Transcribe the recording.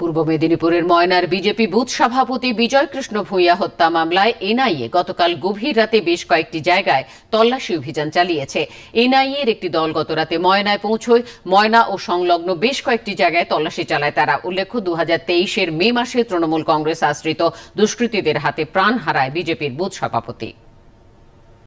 পূর্ব মেদিনীপুরের ময়নার বিজেপি বুথ সভাপতি বিজয় কৃষ্ণ ভূঁইয়া হত্যা মামলায় এনআইএ গতকাল গভীর রাতে বেশ কয়েকটি জায়গায় তল্লাশি অভিযান চালিয়েছে এনআইএ এর একটি দল গত রাতে ময়নায় পৌঁছয় ময়না ও সংলগ্ন বেশ কয়েকটি জায়গায় তল্লাশি চালায় তারা উল্লেখ্য দু এর মে মাসে তৃণমূল কংগ্রেস আশ্রিত দুষ্কৃতীদের হাতে প্রাণ হারায় বিজেপির বুথ সভাপতি